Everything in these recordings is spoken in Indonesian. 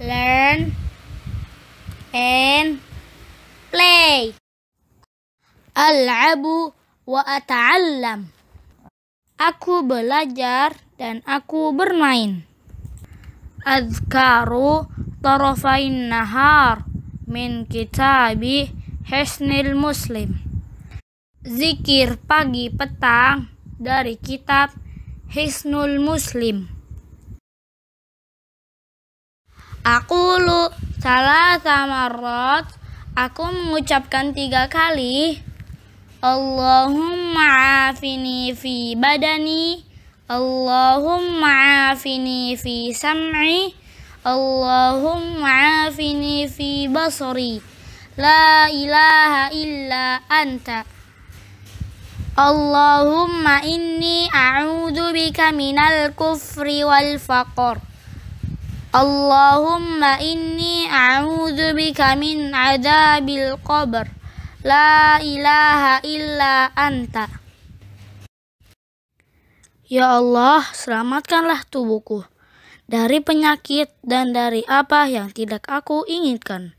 learn, and play. Al'abu wa ata'allam. Aku belajar dan aku bermain. Azkaru tarafain nahar min kitabi Hisnil Muslim. Zikir pagi petang dari kitab Hisnul Muslim. Aku lu salah sama rot. Aku mengucapkan tiga kali. Allahumma afini fi badani. Allahumma afini fi sam'i. Allahumma afini fi basri. La ilaha illa anta. Allahumma inni a'udhu bika minal kufri wal faqr. Allahumma inni a'udzu bika min adabil qabr. La ilaha illa anta. Ya Allah, selamatkanlah tubuhku dari penyakit dan dari apa yang tidak aku inginkan.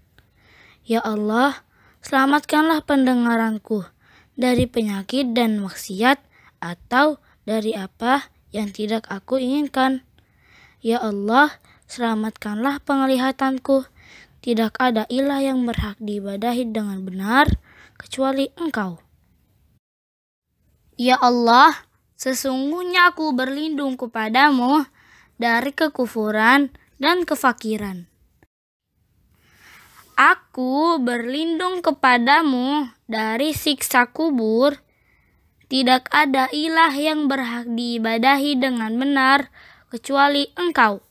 Ya Allah, selamatkanlah pendengaranku dari penyakit dan maksiat atau dari apa yang tidak aku inginkan. Ya Allah, selamatkanlah penglihatanku. Tidak ada ilah yang berhak diibadahi dengan benar, kecuali engkau. Ya Allah, sesungguhnya aku berlindung kepadamu dari kekufuran dan kefakiran. Aku berlindung kepadamu dari siksa kubur. Tidak ada ilah yang berhak diibadahi dengan benar kecuali engkau.